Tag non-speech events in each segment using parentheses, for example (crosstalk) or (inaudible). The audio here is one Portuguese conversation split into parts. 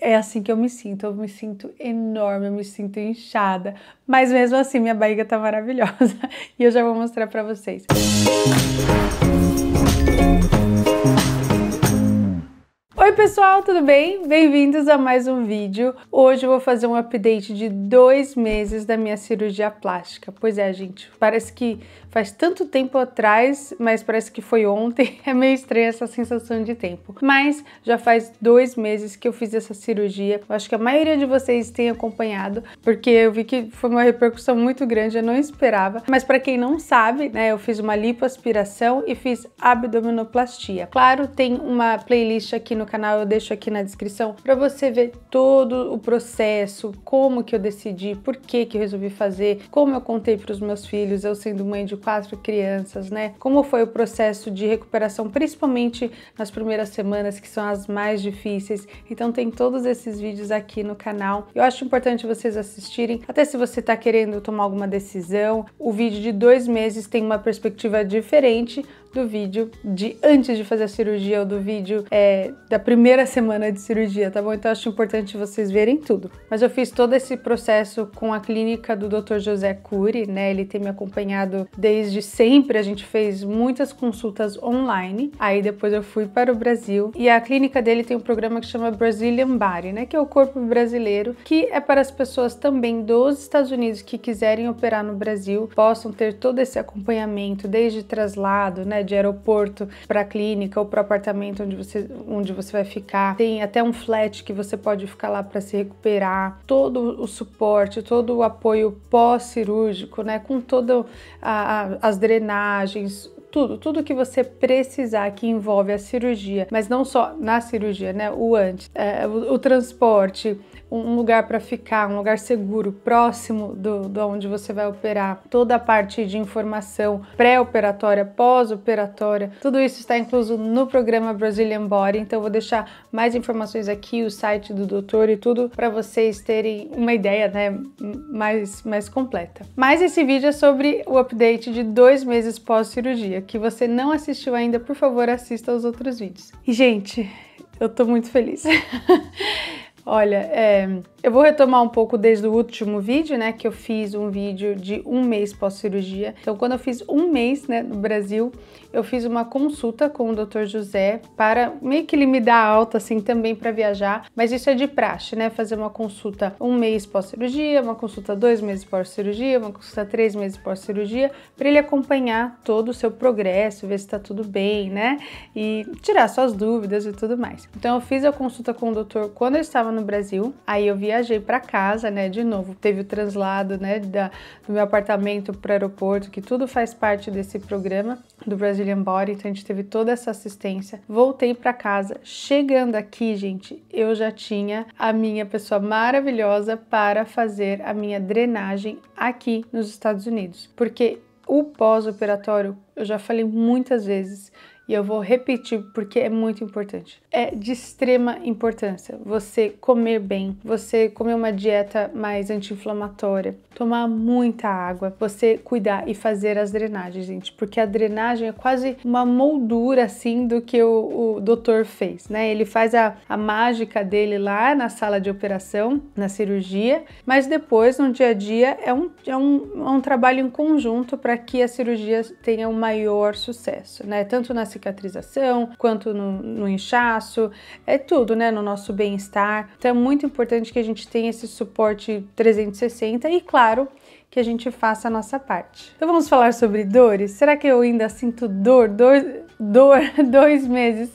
é assim que eu me sinto. Eu me sinto enorme, eu me sinto inchada. Mas mesmo assim, minha barriga tá maravilhosa. (laughs) E eu já vou mostrar pra vocês. Música Oi pessoal, tudo bem? Bem-vindos a mais um vídeo. Hoje eu vou fazer um update de dois meses da minha cirurgia plástica. Pois é, gente, parece que faz tanto tempo atrás, mas parece que foi ontem. (laughs) É meio estranha essa sensação de tempo. Mas já faz dois meses que eu fiz essa cirurgia. Eu acho que a maioria de vocês tem acompanhado, porque eu vi que foi uma repercussão muito grande, eu não esperava. Mas para quem não sabe, né, eu fiz uma lipoaspiração e fiz abdominoplastia. Claro, tem uma playlist aqui no canal canal, eu deixo aqui na descrição para você ver todo o processo, como que eu decidi, por que que eu resolvi fazer, como eu contei para os meus filhos, eu sendo mãe de quatro crianças, né? Como foi o processo de recuperação, principalmente nas primeiras semanas, que são as mais difíceis. Então tem todos esses vídeos aqui no canal. Eu acho importante vocês assistirem, até se você está querendo tomar alguma decisão. O vídeo de dois meses tem uma perspectiva diferente do vídeo de antes de fazer a cirurgia ou do vídeo é, da primeira semana de cirurgia, tá bom? Então acho importante vocês verem tudo. Mas eu fiz todo esse processo com a clínica do Dr. José Cury, né? Ele tem me acompanhado desde sempre. A gente fez muitas consultas online. Aí depois eu fui para o Brasil e a clínica dele tem um programa que chama Brazilian Body, né? Que é o corpo brasileiro, que é para as pessoas também dos Estados Unidos que quiserem operar no Brasil possam ter todo esse acompanhamento, desde traslado, né? Né, de aeroporto para clínica ou para apartamento onde você, onde você vai ficar. Tem até um flat que você pode ficar lá para se recuperar. Todo o suporte, todo o apoio pós-cirúrgico, né, com todas as drenagens, tudo, tudo que você precisar que envolve a cirurgia, mas não só na cirurgia, né? O antes, é, o, o, transporte, um lugar para ficar, um lugar seguro, próximo do, do onde você vai operar, toda a parte de informação pré-operatória, pós-operatória, tudo isso está incluso no programa Brazilian Body, então eu vou deixar mais informações aqui, o site do doutor e tudo para vocês terem uma ideia né, mais, mais completa. Mas esse vídeo é sobre o update de dois meses pós-cirurgia, que você não assistiu ainda, por favor assista aos outros vídeos. E gente, eu tô muito feliz. (laughs) Olha, é, eu vou retomar um pouco desde o último vídeo, né, que eu fiz um vídeo de um mês pós-cirurgia. Então, quando eu fiz um mês, né, no Brasil, eu fiz uma consulta com o Dr. José para meio que ele me dar alta, assim, também para viajar. Mas isso é de praxe, né, fazer uma consulta um mês pós-cirurgia, uma consulta dois meses pós-cirurgia, uma consulta três meses pós-cirurgia, para ele acompanhar todo o seu progresso, ver se está tudo bem, né, e tirar suas dúvidas e tudo mais. Então, eu fiz a consulta com o doutor quando eu estava no Brasil, aí eu vi viajei para casa, né? De novo, teve o translado, né? Da, do meu apartamento para o aeroporto, que tudo faz parte desse programa do Brazilian Body, então a gente teve toda essa assistência. Voltei para casa. Chegando aqui, gente, eu já tinha a minha pessoa maravilhosa para fazer a minha drenagem aqui nos Estados Unidos, porque o pós-operatório eu já falei muitas vezes e eu vou repetir porque é muito importante. É de extrema importância você comer bem, você comer uma dieta mais anti-inflamatória, tomar muita água, você cuidar e fazer as drenagens, gente, porque a drenagem é quase uma moldura assim do que o, o doutor fez, né? Ele faz a, a mágica dele lá na sala de operação, na cirurgia, mas depois no dia a dia é um, é um, é um trabalho em conjunto para que a cirurgia tenha uma maior sucesso, né? Tanto na cicatrização quanto no, no inchaço, é tudo, né? No nosso bem-estar. Então é muito importante que a gente tenha esse suporte 360 e, claro, que a gente faça a nossa parte. Então vamos falar sobre dores? Será que eu ainda sinto dor, dor, dor (laughs) dois meses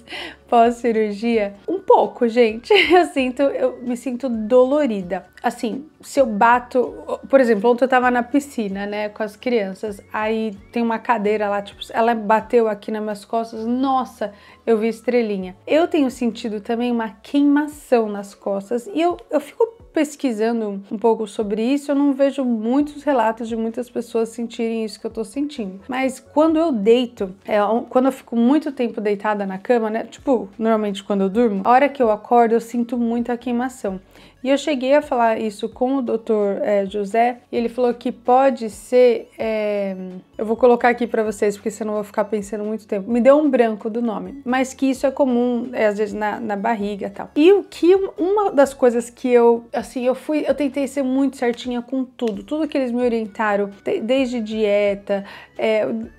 pós-cirurgia? Um pouco, gente. (laughs) Eu sinto, eu me sinto dolorida. Assim, se eu bato, por exemplo, ontem eu tava na piscina, né, com as crianças, aí tem uma cadeira lá, tipo, ela bateu aqui nas minhas costas, nossa, eu vi estrelinha. Eu tenho sentido também uma queimação nas costas e eu, eu fico pesquisando um pouco sobre isso, eu não vejo muitos relatos de muitas pessoas sentirem isso que eu tô sentindo. Mas quando eu deito, é, quando eu fico muito tempo deitada na cama, né? Tipo, normalmente quando eu durmo, a hora que eu acordo eu sinto muita queimação. E eu cheguei a falar isso com o doutor é, José, e ele falou que pode ser. É, eu vou colocar aqui para vocês, porque senão eu vou ficar pensando muito tempo. Me deu um branco do nome, mas que isso é comum, é, às vezes, na, na barriga e tal. E o que uma das coisas que eu, assim, eu fui, eu tentei ser muito certinha com tudo, tudo que eles me orientaram, desde dieta,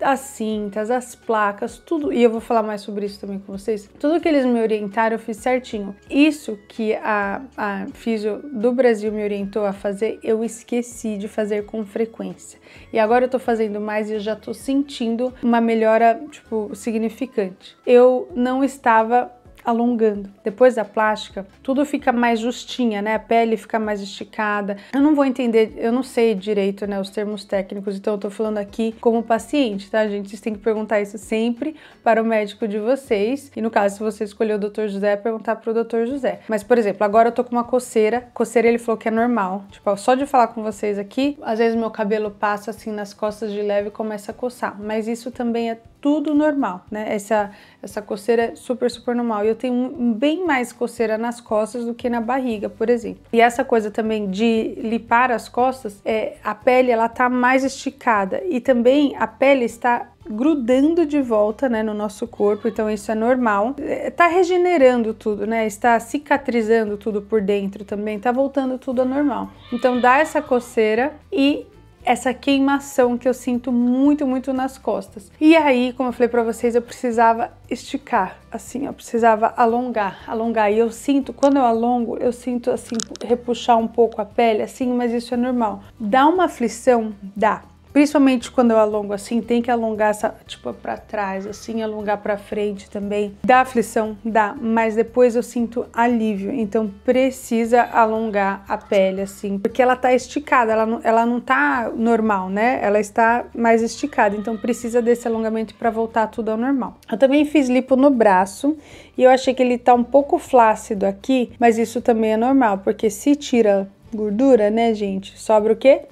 as cintas, as placas, tudo. E eu vou falar mais sobre isso também com vocês. Tudo que eles me orientaram, eu fiz certinho. Isso que a, a fiz vídeo do Brasil me orientou a fazer, eu esqueci de fazer com frequência. E agora eu tô fazendo mais e eu já tô sentindo uma melhora, tipo, significante. Eu não estava alongando. Depois da plástica, tudo fica mais justinha, né? A pele fica mais esticada. Eu não vou entender, eu não sei direito, né, os termos técnicos, então eu tô falando aqui como paciente, tá, gente? Vocês têm que perguntar isso sempre para o médico de vocês. E no caso, se você escolheu o Dr. José, é perguntar para o Dr. José. Mas, por exemplo, agora eu tô com uma coceira. Coceira ele falou que é normal. Tipo, só de falar com vocês aqui, às vezes meu cabelo passa assim nas costas de leve e começa a coçar. Mas isso também é tudo normal, né? Essa, essa coceira é super, super normal. E eu tenho bem mais coceira nas costas do que na barriga, por exemplo. E essa coisa também de limpar as costas, é, a pele ela tá mais esticada e também a pele está grudando de volta, né, no nosso corpo, então isso é normal. É, tá regenerando tudo, né? Está cicatrizando tudo por dentro também, tá voltando tudo ao normal. Então dá essa coceira e essa queimação que eu sinto muito, muito nas costas. E aí, como eu falei para vocês, eu precisava esticar, assim, eu precisava alongar, alongar. E eu sinto, quando eu alongo, eu sinto, assim, repuxar um pouco a pele, assim, mas isso é normal. Dá uma aflição? Dá Principalmente quando eu alongo assim, tem que alongar essa, tipo, para trás, assim, alongar para frente também. Dá aflição? Dá, mas depois eu sinto alívio. Então precisa alongar a pele, assim, porque ela tá esticada, ela não, ela não tá normal, né? Ela está mais esticada, então precisa desse alongamento para voltar tudo ao normal. Eu também fiz lipo no braço e eu achei que ele tá um pouco flácido aqui, mas isso também é normal, porque se tira gordura, né, gente? Sobra o quê?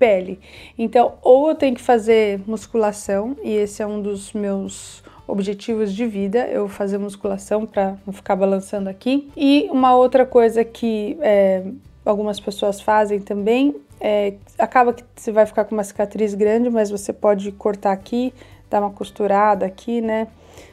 pele. Então, ou eu tenho que fazer musculação, e esse é um dos meus objetivos de vida, eu fazer musculação para não ficar balançando aqui. E uma outra coisa que é, algumas pessoas fazem também é, acaba que você vai ficar com uma cicatriz grande, mas você pode cortar aqui, dar uma costurada aqui, né?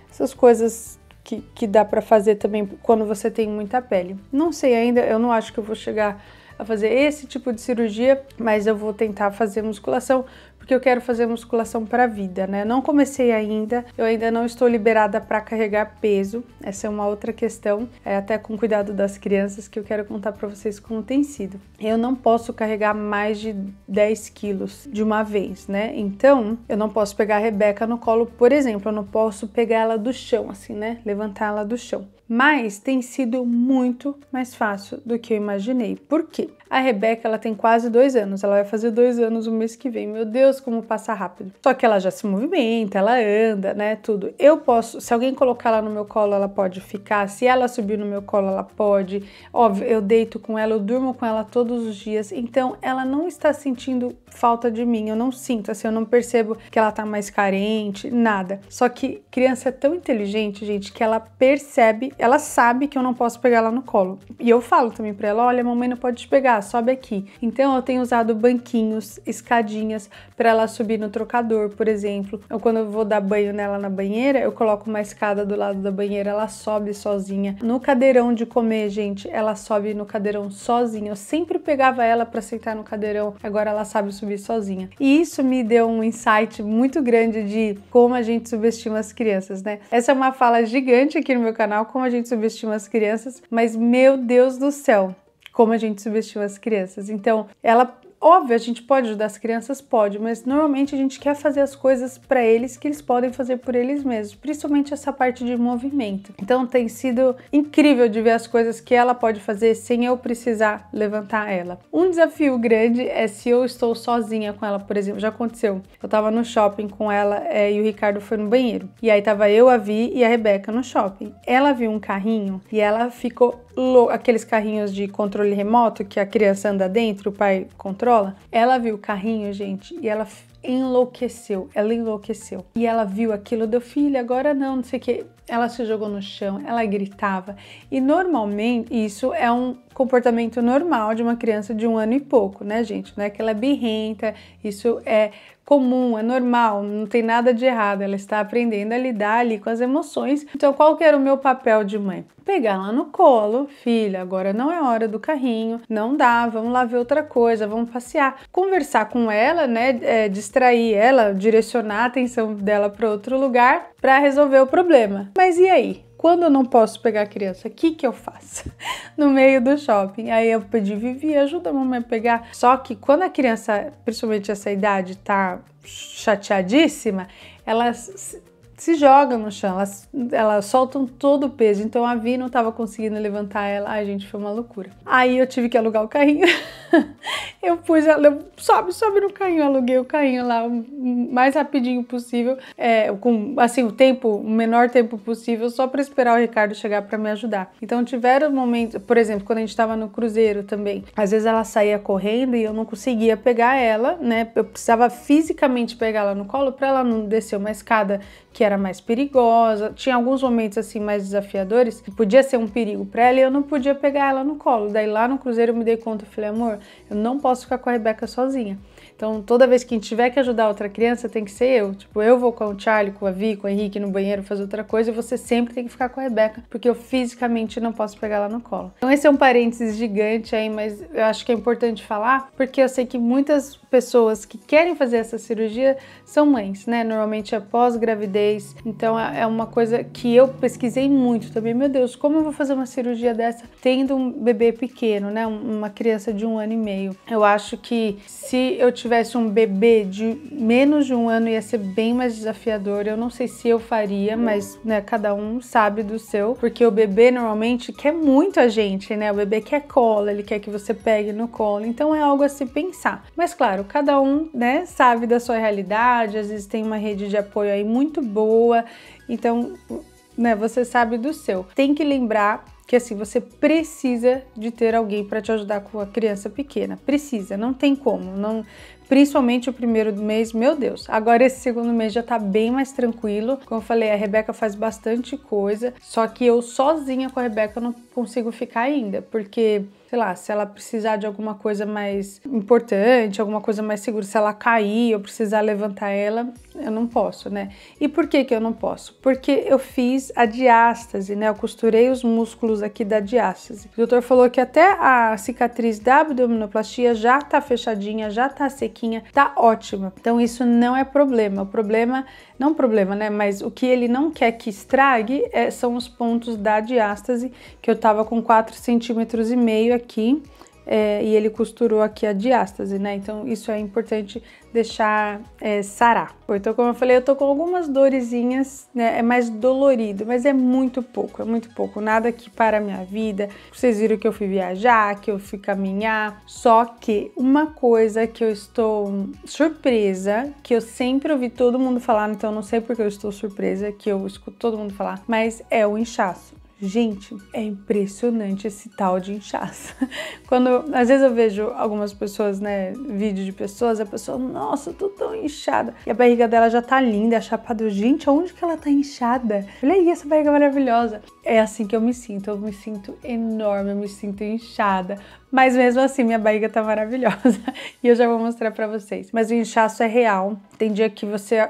Essas coisas que, que dá para fazer também quando você tem muita pele. Não sei ainda, eu não acho que eu vou chegar a fazer esse tipo de cirurgia, mas eu vou tentar fazer musculação porque eu quero fazer musculação para a vida, né? Não comecei ainda, eu ainda não estou liberada para carregar peso. Essa é uma outra questão, é até com cuidado das crianças que eu quero contar para vocês como tem sido. Eu não posso carregar mais de 10 quilos de uma vez, né? Então, eu não posso pegar a Rebeca no colo, por exemplo, eu não posso pegar ela do chão, assim, né? Levantar ela do chão. Mas tem sido muito mais fácil do que eu imaginei. Por quê? A Rebeca, ela tem quase dois anos, ela vai fazer dois anos o mês que vem. Meu Deus, como passar rápido. Só que ela já se movimenta, ela anda, né? Tudo. Eu posso, se alguém colocar ela no meu colo, ela pode ficar. Se ela subir no meu colo, ela pode. Óbvio, eu deito com ela, eu durmo com ela todos os dias. Então, ela não está sentindo falta de mim, eu não sinto, assim, eu não percebo que ela tá mais carente, nada. Só que criança é tão inteligente, gente, que ela percebe, ela sabe que eu não posso pegar ela no colo. E eu falo também para ela, olha, mamãe não pode te pegar, sobe aqui. Então eu tenho usado banquinhos, escadinhas para ela subir no trocador, por exemplo. Ou quando eu vou dar banho nela na banheira, eu coloco uma escada do lado da banheira, ela sobe sozinha. No cadeirão de comer, gente, ela sobe no cadeirão sozinha. Eu sempre pegava ela para sentar no cadeirão. Agora ela sabe subir subir sozinha. E isso me deu um insight muito grande de como a gente subestima as crianças, né? Essa é uma fala gigante aqui no meu canal, como a gente subestima as crianças, mas meu Deus do céu, como a gente subestima as crianças. Então, ela Óbvio, a gente pode ajudar as crianças? Pode, mas normalmente a gente quer fazer as coisas para eles que eles podem fazer por eles mesmos, principalmente essa parte de movimento. Então tem sido incrível de ver as coisas que ela pode fazer sem eu precisar levantar ela. Um desafio grande é se eu estou sozinha com ela, por exemplo, já aconteceu. Eu tava no shopping com ela é, e o Ricardo foi no banheiro. E aí tava eu, a Vi e a Rebeca no shopping. Ela viu um carrinho e ela ficou aqueles carrinhos de controle remoto que a criança anda dentro, o pai controla. Ela viu o carrinho, gente, e ela enlouqueceu, ela enlouqueceu. E ela viu aquilo, do filho. agora não, não sei o que. Ela se jogou no chão, ela gritava. E normalmente isso é um comportamento normal de uma criança de um ano e pouco, né, gente? Não é que ela é birrenta, isso é comum, é normal, não tem nada de errado. Ela está aprendendo a lidar ali com as emoções. Então, qual que era o meu papel de mãe? Pegar ela no colo, filha, agora não é hora do carrinho, não dá, vamos lá ver outra coisa, vamos passear. Conversar com ela, né? É, distrair ela, direcionar a atenção dela para outro lugar para resolver o problema. Mas e aí? quando eu não posso pegar a criança, o que, que eu faço? (laughs) No meio do shopping. Aí eu pedi, Vivi, ajuda a mamãe a pegar. Só que quando a criança, principalmente essa idade, tá chateadíssima, ela se joga no chão, elas, elas soltam todo o peso. Então a Vi não estava conseguindo levantar ela. Ai, gente, foi uma loucura. Aí eu tive que alugar o carrinho. (laughs) eu pus ela, eu, sobe, sobe no carrinho. Aluguei o carrinho lá o mais rapidinho possível, é, com assim, o tempo, o menor tempo possível, só para esperar o Ricardo chegar para me ajudar. Então tiveram momentos, por exemplo, quando a gente estava no cruzeiro também, às vezes ela saía correndo e eu não conseguia pegar ela, né? Eu precisava fisicamente pegar ela no colo para ela não descer uma escada que era mais perigosa. Tinha alguns momentos assim mais desafiadores que podia ser um perigo para ela e eu não podia pegar ela no colo. Daí lá no cruzeiro eu me dei conta e falei, amor, eu não posso ficar com a Rebeca sozinha. Então, toda vez que tiver que ajudar outra criança, tem que ser eu. Tipo, eu vou com o Charlie, com a Vi, com o Henrique no banheiro fazer outra coisa e você sempre tem que ficar com a Rebeca, porque eu fisicamente não posso pegar ela no colo. Então, esse é um parênteses gigante aí, mas eu acho que é importante falar, porque eu sei que muitas pessoas que querem fazer essa cirurgia são mães, né? Normalmente após gravidez então é, é uma coisa que eu pesquisei muito também. Meu Deus, como eu vou fazer uma cirurgia dessa tendo um bebê pequeno, né? Uma criança de um ano e meio. Eu acho que se eu tivesse um bebê de menos de um ano ia ser bem mais desafiador. Eu não sei se eu faria, mas né, cada um sabe do seu, porque o bebê normalmente quer muito a gente, né? O bebê quer cola, ele quer que você pegue no colo. Então é algo a se pensar. Mas claro, cada um, né, sabe da sua realidade. Às vezes tem uma rede de apoio aí muito boa boa. Então, né, você sabe do seu. Tem que lembrar que assim você precisa de ter alguém para te ajudar com a criança pequena. Precisa, não tem como, não principalmente o primeiro mês, meu Deus. Agora esse segundo mês já tá bem mais tranquilo. Como eu falei, a Rebeca faz bastante coisa, só que eu sozinha com a Rebeca não consigo ficar ainda, porque sei lá, se ela precisar de alguma coisa mais importante, alguma coisa mais segura, se ela cair, eu precisar levantar ela, eu não posso, né? E por que que eu não posso? Porque eu fiz a diástase, né? Eu costurei os músculos aqui da diástase. O doutor falou que até a cicatriz da abdominoplastia já tá fechadinha, já tá sequinha, tá ótima. Então isso não é problema. O problema, não problema, né? Mas o que ele não quer que estrague é, são os pontos da diástase, que eu tava com 4,5 centímetros aqui é, e ele costurou aqui a diástase, né? Então isso é importante deixar é, sarar. Então, como eu falei, eu tô com algumas dorezinhas, né? É mais dolorido, mas é muito pouco, é muito pouco. Nada que para a minha vida. Vocês viram que eu fui viajar, que eu fui caminhar. Só que uma coisa que eu estou surpresa, que eu sempre ouvi todo mundo falar, então não sei porque eu estou surpresa, que eu escuto todo mundo falar, mas é o inchaço. Gente, é impressionante esse tal de inchaço. (laughs) Quando às vezes eu vejo algumas pessoas, né, vídeo de pessoas, a pessoa, nossa, eu tô tão inchada. E a barriga dela já tá linda, é a chapada, gente, aonde que ela tá inchada? Olha aí essa barriga é maravilhosa. É assim que eu me sinto. Eu me sinto enorme, eu me sinto inchada. Mas mesmo assim, minha barriga tá maravilhosa. (laughs) e eu já vou mostrar pra vocês. Mas o inchaço é real. Tem dia que você.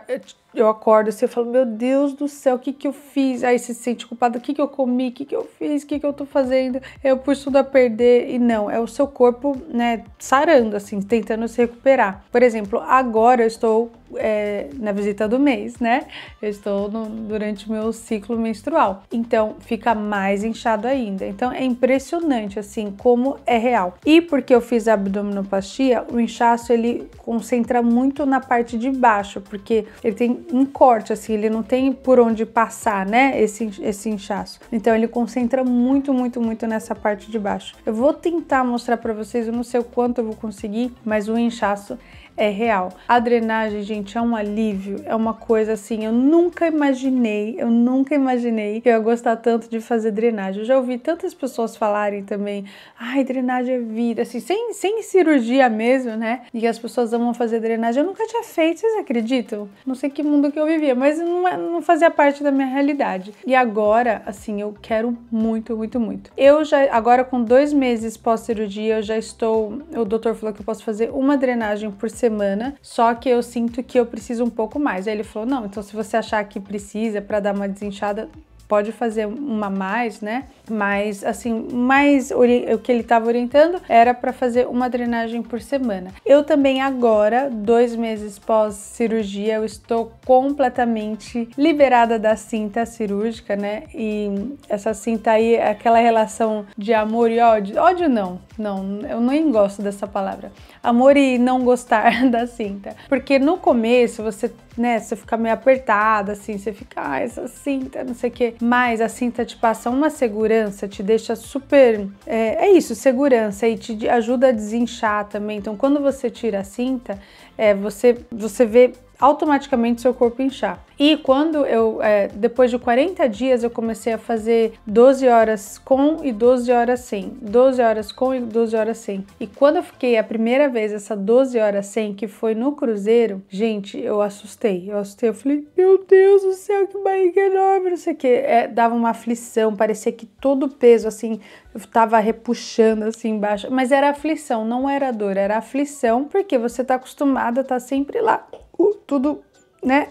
Eu acordo assim, eu falo, meu Deus do céu, o que que eu fiz? Aí você se sente culpado, o que que eu comi, o que que eu fiz, o que que eu tô fazendo? Eu pus tudo a perder, e não, é o seu corpo, né, sarando, assim, tentando se recuperar. Por exemplo, agora eu estou é, na visita do mês, né? Eu estou no, durante o meu ciclo menstrual. Então fica mais inchado ainda. Então é impressionante assim como é real. E porque eu fiz a abdominoplastia, o inchaço ele concentra muito na parte de baixo, porque ele tem um corte assim, ele não tem por onde passar, né? Esse, esse inchaço. Então ele concentra muito, muito, muito nessa parte de baixo. Eu vou tentar mostrar para vocês, eu não sei o quanto eu vou conseguir, mas o inchaço é real. A drenagem, gente, é um alívio, é uma coisa assim, eu nunca imaginei, eu nunca imaginei que eu ia gostar tanto de fazer drenagem. Eu já ouvi tantas pessoas falarem também, ai, drenagem é vida, assim, sem, sem cirurgia mesmo, né? E as pessoas amam fazer drenagem. Eu nunca tinha feito, vocês acreditam? Não sei que mundo que eu vivia, mas não, é, não fazia parte da minha realidade. E agora, assim, eu quero muito, muito, muito. Eu já, agora com dois meses pós-cirurgia, eu já estou, o doutor falou que eu posso fazer uma drenagem por semana semana, só que eu sinto que eu preciso um pouco mais. Aí ele falou: não, então se você achar que precisa para dar uma desinchada, pode fazer uma mais, né? Mas assim, mais o que ele estava orientando era para fazer uma drenagem por semana. Eu também agora, dois meses pós cirurgia, eu estou completamente liberada da cinta cirúrgica, né? E essa cinta aí, aquela relação de amor e ódio, ódio não, não, eu nem gosto dessa palavra. Amor e não gostar (laughs) da cinta, porque no começo você né, você fica meio apertada, assim, você fica, ah, essa cinta, não sei o quê. Mas a cinta te passa uma segurança, te deixa super. É, é, isso, segurança, e te ajuda a desinchar também. Então, quando você tira a cinta, é, você, você vê automaticamente seu corpo inchar. E quando eu, é, depois de 40 dias, eu comecei a fazer 12 horas com e 12 horas sem, 12 horas com e 12 horas sem. E quando eu fiquei a primeira vez essa 12 horas sem, que foi no cruzeiro, gente, eu assustei, eu assustei, eu falei, meu Deus do céu, que barriga enorme, não sei o que. É, dava uma aflição, parecia que todo o peso, assim, eu tava repuxando assim embaixo, mas era aflição, não era dor, era aflição, porque você tá acostumada, tá sempre lá uh, tudo, né,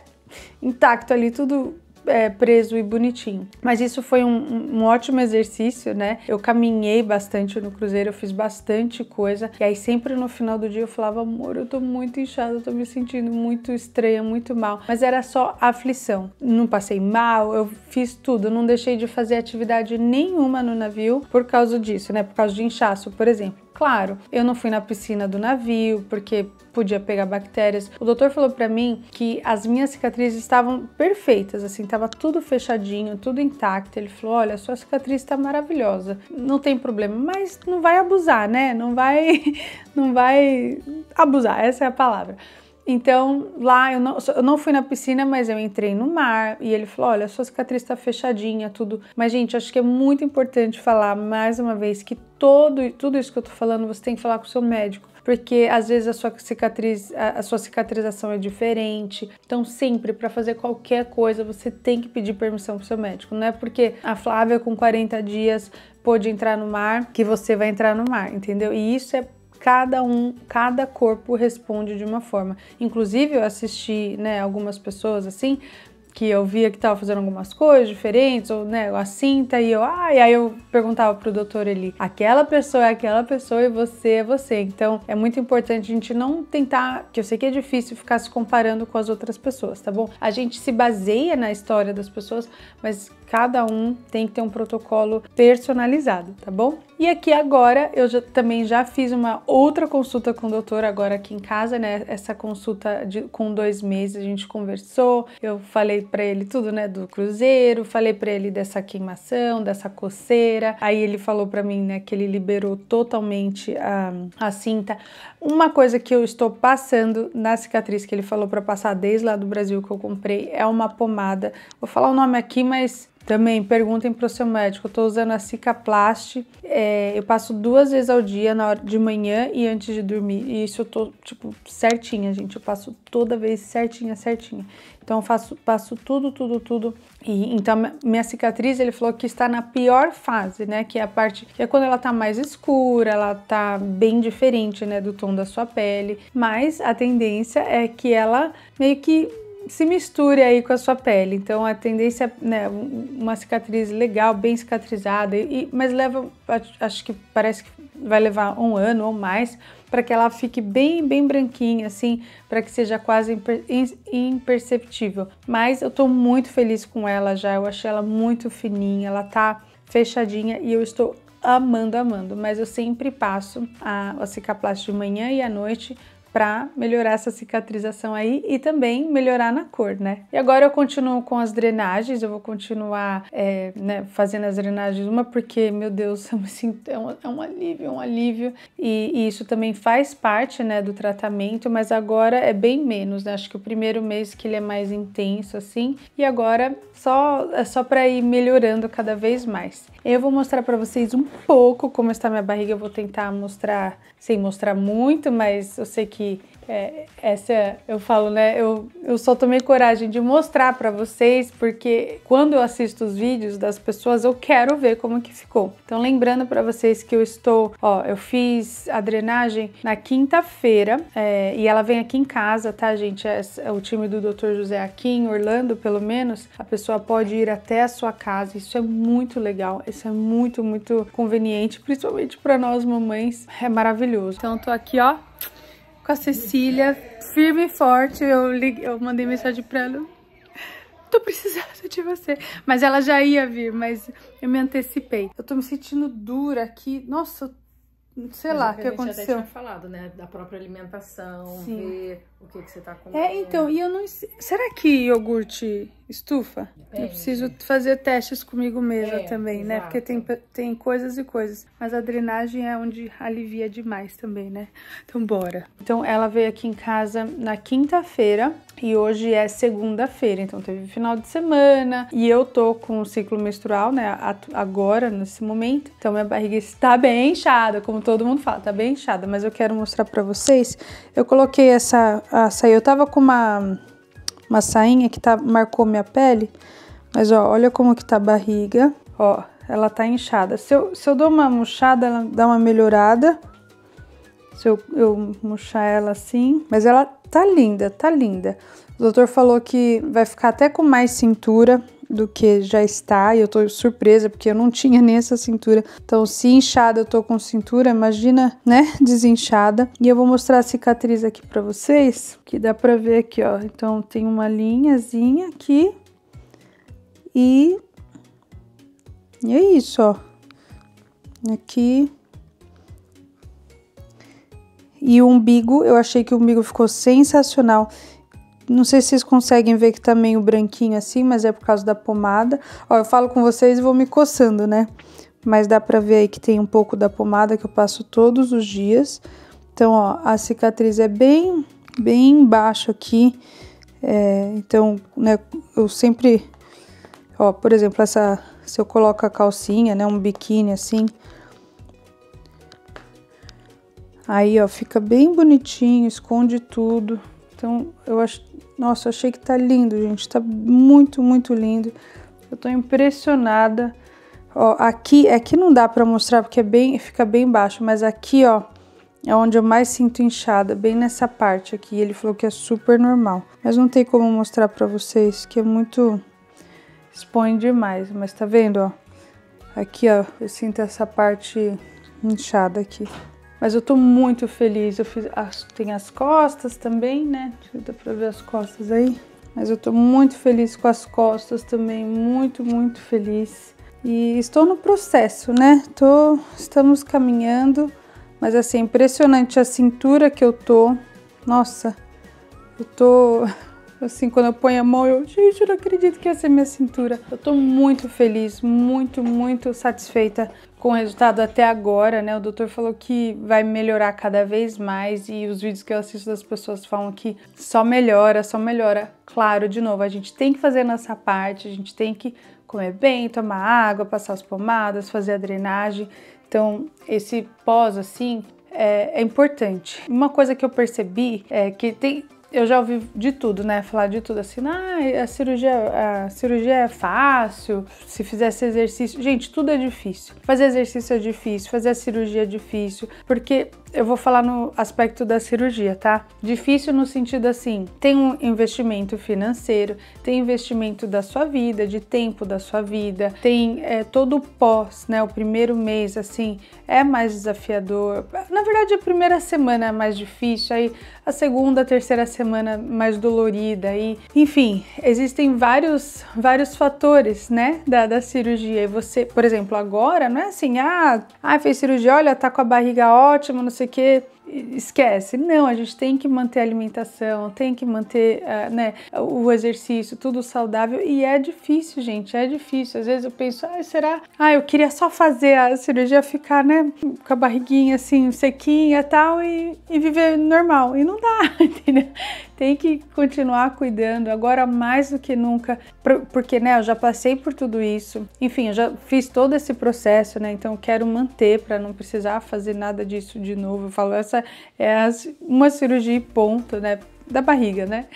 intacto ali, tudo é, preso e bonitinho. Mas isso foi um, um, ótimo exercício, né? Eu caminhei bastante no cruzeiro, eu fiz bastante coisa. E aí sempre no final do dia eu falava, amor, eu tô muito inchada, eu tô me sentindo muito estranha, muito mal. Mas era só aflição. Não passei mal, eu fiz tudo, não deixei de fazer atividade nenhuma no navio por causa disso, né? Por causa de inchaço, por exemplo. Claro, eu não fui na piscina do navio porque podia pegar bactérias. O doutor falou para mim que as minhas cicatrizes estavam perfeitas, assim, tava tudo fechadinho, tudo intacto. Ele falou: "Olha, sua cicatriz está maravilhosa. Não tem problema, mas não vai abusar, né? Não vai (laughs) não vai abusar, essa é a palavra". Então, lá eu não, eu não, fui na piscina, mas eu entrei no mar e ele falou: olha, sua cicatriz está fechadinha, tudo. Mas, gente, acho que é muito importante falar mais uma vez que todo tudo isso que eu tô falando, você tem que falar com o seu médico, porque às vezes a sua cicatriz, a, a sua cicatrização é diferente. Então sempre para fazer qualquer coisa, você tem que pedir permissão pro seu médico, não é porque a Flávia com 40 dias pôde entrar no mar que você vai entrar no mar, entendeu? E isso é cada um, cada corpo responde de uma forma. Inclusive, eu assisti né, algumas pessoas assim que eu via que estava fazendo algumas coisas diferentes, ou né, a cinta, e eu, ah, e aí eu perguntava pro doutor ali, aquela pessoa é aquela pessoa e você é você. Então é muito importante a gente não tentar, que eu sei que é difícil ficar se comparando com as outras pessoas, tá bom? A gente se baseia na história das pessoas, mas Cada um tem que ter um protocolo personalizado, tá bom? E aqui agora eu já, também já fiz uma outra consulta com o doutor agora aqui em casa, né? Essa consulta de, com dois meses a gente conversou, eu falei para ele tudo, né? Do cruzeiro, falei para ele dessa queimação, dessa coceira. Aí ele falou para mim, né? Que ele liberou totalmente a, a cinta. Uma coisa que eu estou passando na cicatriz que ele falou para passar desde lá do Brasil que eu comprei é uma pomada. Vou falar o nome aqui, mas também perguntem para o seu médico. Eu estou usando a Cicaplast. É, eu passo duas vezes ao dia, na hora de manhã e antes de dormir. E isso eu tô, tipo, certinha, gente. Eu passo toda vez certinha, certinha. Então eu faço, passo tudo, tudo, tudo. E então minha cicatriz, ele falou que está na pior fase, né? Que é a parte que é quando ela tá mais escura, ela tá bem diferente, né, do tom da sua pele. Mas a tendência é que ela meio que se misture aí com a sua pele. Então a tendência, é, né, uma cicatriz legal, bem cicatrizada, e, mas leva, acho que parece que vai levar um ano ou mais para que ela fique bem, bem branquinha, assim, para que seja quase imperceptível. Mas eu estou muito feliz com ela já, eu achei ela muito fininha, ela tá fechadinha e eu estou amando, amando, mas eu sempre passo a, a Cicaplast de manhã e à noite para melhorar essa cicatrização aí e também melhorar na cor, né? E agora eu continuo com as drenagens, eu vou continuar é, né, fazendo as drenagens, uma porque, meu Deus, (laughs) eu me sinto, é, um, é um alívio, um alívio, e, e, isso também faz parte, né, do tratamento, mas agora é bem menos, né? Acho que o primeiro mês que ele é mais intenso, assim, e agora só, é só para ir melhorando cada vez mais. Eu vou mostrar para vocês um pouco como está minha barriga, eu vou tentar mostrar, sem mostrar muito, mas eu sei que é, essa, eu falo, né, eu eu só tomei coragem de mostrar para vocês, porque quando eu assisto os vídeos das pessoas, eu quero ver como que ficou. Então, lembrando para vocês que eu estou, ó, eu fiz a drenagem na quinta-feira, é, e ela vem aqui em casa, tá, gente? É, é o time do Dr. José aqui em Orlando, pelo menos. A pessoa pode ir até a sua casa, isso é muito legal, isso é muito, muito conveniente, principalmente para nós mamães, é maravilhoso. Então, eu tô aqui, ó, com a Cecília, firme e forte. Eu, liguei eu mandei mensagem pra ela. Tô precisando de você. Mas ela já ia vir, mas eu me antecipei. Eu tô me sentindo dura aqui. Nossa, sei mas lá é o que aconteceu. A gente já tinha falado, né? Da própria alimentação, Sim. ver o que, que você tá comendo. É, então, e eu não. Será que iogurte estufa? Depende. Eu preciso fazer testes comigo mesma é, também, exato. né? Porque tem, tem coisas e coisas. Mas a drenagem é onde alivia demais também, né? Então, bora. Então, ela veio aqui em casa na quinta-feira e hoje é segunda-feira. Então, teve final de semana e eu tô com o ciclo menstrual, né? Agora, nesse momento. Então, minha barriga está bem inchada, como todo mundo fala, tá bem inchada. Mas eu quero mostrar pra vocês. Eu coloquei essa a ah, sair. Eu tava com uma, uma sainha que tá, marcou minha pele, mas ó, olha como que tá a barriga. Ó, ela tá inchada. Se eu, se eu dou uma murchada, ela dá uma melhorada. Se eu, eu murchar ela assim, mas ela tá linda, tá linda. O doutor falou que vai ficar até com mais cintura, do que já está e eu tô surpresa porque eu não tinha nem essa cintura. Então, se inchada eu tô com cintura, imagina, né, (laughs) desinchada. E eu vou mostrar a cicatriz aqui para vocês, que dá para ver aqui, ó. Então, tem uma linhazinha aqui e e é isso, ó. Aqui e o umbigo, eu achei que o umbigo ficou sensacional. Não sei se vocês conseguem ver que tá meio branquinho assim, mas é por causa da pomada. Ó, eu falo com vocês e vou me coçando, né? Mas dá pra ver aí que tem um pouco da pomada que eu passo todos os dias. Então, ó, a cicatriz é bem, bem embaixo aqui. É, então, né, eu sempre... Ó, por exemplo, essa... Se eu coloco a calcinha, né, um biquíni assim... Aí, ó, fica bem bonitinho, esconde tudo. Então, eu acho nossa, achei que tá lindo, gente. Tá muito, muito lindo. Eu tô impressionada. Ó, aqui, aqui é não dá pra mostrar porque é bem, fica bem baixo, mas aqui, ó, é onde eu mais sinto inchada, bem nessa parte aqui. Ele falou que é super normal. Mas não tem como mostrar pra vocês, que é muito... expõe demais. Mas tá vendo, ó? Aqui, ó, eu sinto essa parte inchada aqui. Mas eu tô muito feliz. Eu fiz, tem as costas também, né? Dá pra ver as costas aí. Mas eu tô muito feliz com as costas também, muito, muito feliz. E estou no processo, né? Tô, estamos caminhando, mas assim, é impressionante a cintura que eu tô. Nossa, eu tô (laughs) Assim, quando eu ponho a mão, eu, gente, eu não acredito que essa é minha cintura. Eu tô muito feliz, muito, muito satisfeita com o resultado até agora, né? O doutor falou que vai melhorar cada vez mais e os vídeos que eu assisto das pessoas falam que só melhora, só melhora. Claro, de novo, a gente tem que fazer nossa parte, a gente tem que comer bem, tomar água, passar as pomadas, fazer a drenagem. Então, esse pós, assim, é, é, importante. Uma coisa que eu percebi é que tem, eu já ouvi de tudo, né? Falar de tudo assim, ah, a cirurgia, a cirurgia é fácil, se fizesse exercício. Gente, tudo é difícil. Fazer exercício é difícil, fazer a cirurgia é difícil, porque eu vou falar no aspecto da cirurgia, tá? Difícil no sentido assim, tem um investimento financeiro, tem investimento da sua vida, de tempo da sua vida, tem é, todo o pós, né? O primeiro mês, assim, é mais desafiador. Na verdade, a primeira semana é mais difícil, aí a segunda, a terceira semana mais dolorida, aí, enfim, existem vários, vários fatores, né, da, da cirurgia. E você, por exemplo, agora, não é assim, ah, ah fez cirurgia, olha, tá com a barriga ótima, não sei که esquece. Não, a gente tem que manter a alimentação, tem que manter uh, né, o exercício, tudo saudável. E é difícil, gente, é difícil. Às vezes eu penso, ah, será? Ah, eu queria só fazer a cirurgia, ficar, né, com a barriguinha assim, sequinha tal, e, e viver normal. E não dá, (laughs) entendeu? Tem que continuar cuidando, agora mais do que nunca, porque, né, eu já passei por tudo isso. Enfim, eu já fiz todo esse processo, né, então quero manter para não precisar fazer nada disso de novo. Eu falo, essa essa é uma cirurgia e ponto, né? Da barriga, né?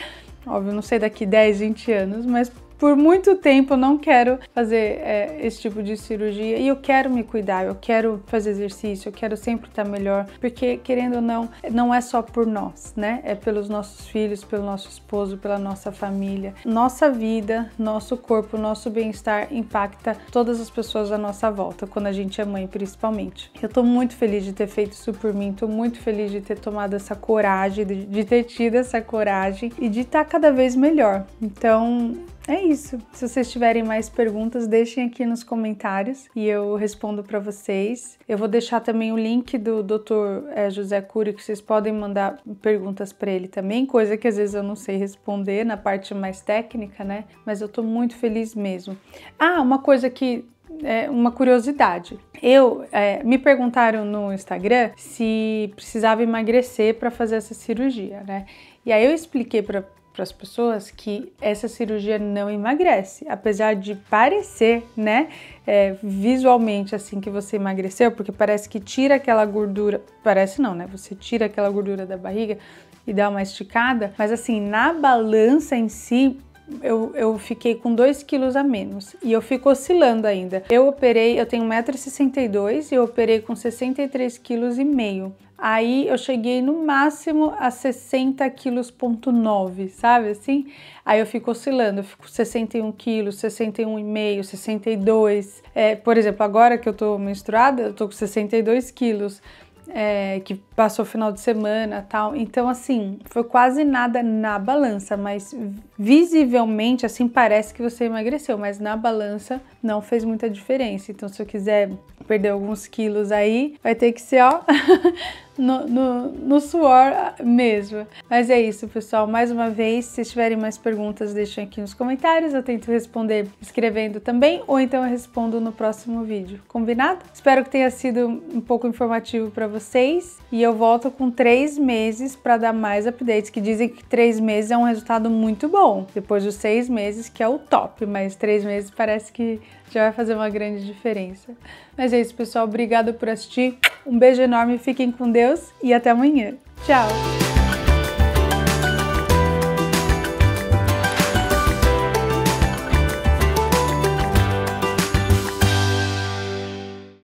Óbvio, não sei daqui 10, 20 anos, mas por muito tempo não quero fazer é, esse tipo de cirurgia e eu quero me cuidar, eu quero fazer exercício, eu quero sempre estar melhor, porque querendo ou não, não é só por nós, né? É pelos nossos filhos, pelo nosso esposo, pela nossa família. Nossa vida, nosso corpo, nosso bem-estar impacta todas as pessoas à nossa volta, quando a gente é mãe principalmente. Eu tô muito feliz de ter feito isso por mim, tô muito feliz de ter tomado essa coragem, de, de ter tido essa coragem e de estar cada vez melhor. Então, é isso. Se vocês tiverem mais perguntas, deixem aqui nos comentários e eu respondo para vocês. Eu vou deixar também o link do Dr. Eh, José Cury, que vocês podem mandar perguntas para ele também, coisa que às vezes eu não sei responder na parte mais técnica, né? Mas eu tô muito feliz mesmo. Ah, uma coisa que é uma curiosidade. Eu é, me perguntaram no Instagram se precisava emagrecer para fazer essa cirurgia, né? E aí eu expliquei para para as pessoas que essa cirurgia não emagrece, apesar de parecer, né, é, visualmente assim que você emagreceu, porque parece que tira aquela gordura, parece não, né? Você tira aquela gordura da barriga e dá uma esticada, mas assim na balança em si eu, eu, fiquei com 2 quilos a menos e eu fico oscilando ainda. Eu operei, eu tenho 1,62m e eu operei com 63,5 quilos. Aí eu cheguei no máximo a 60 quilos ponto 9, sabe assim? Aí eu fico oscilando, eu fico 61 quilos, 61,5, 62. É, por exemplo, agora que eu tô menstruada, eu tô com 62 quilos. É, que passou final de semana tal. Então, assim, foi quase nada na balança, mas visivelmente, assim, parece que você emagreceu, mas na balança não fez muita diferença. Então, se eu quiser perder alguns quilos aí, vai ter que ser, ó. (laughs) no, no, no, suor mesmo. Mas é isso, pessoal. Mais uma vez, se tiverem mais perguntas, deixem aqui nos comentários. Eu tento responder escrevendo também, ou então eu respondo no próximo vídeo. Combinado? Espero que tenha sido um pouco informativo para vocês. E eu volto com três meses para dar mais updates, que dizem que três meses é um resultado muito bom. Depois dos seis meses, que é o top, mas três meses parece que já vai fazer uma grande diferença. Mas é isso, pessoal. Obrigada por assistir. Um beijo enorme, fiquem com Deus e até amanhã. Tchau!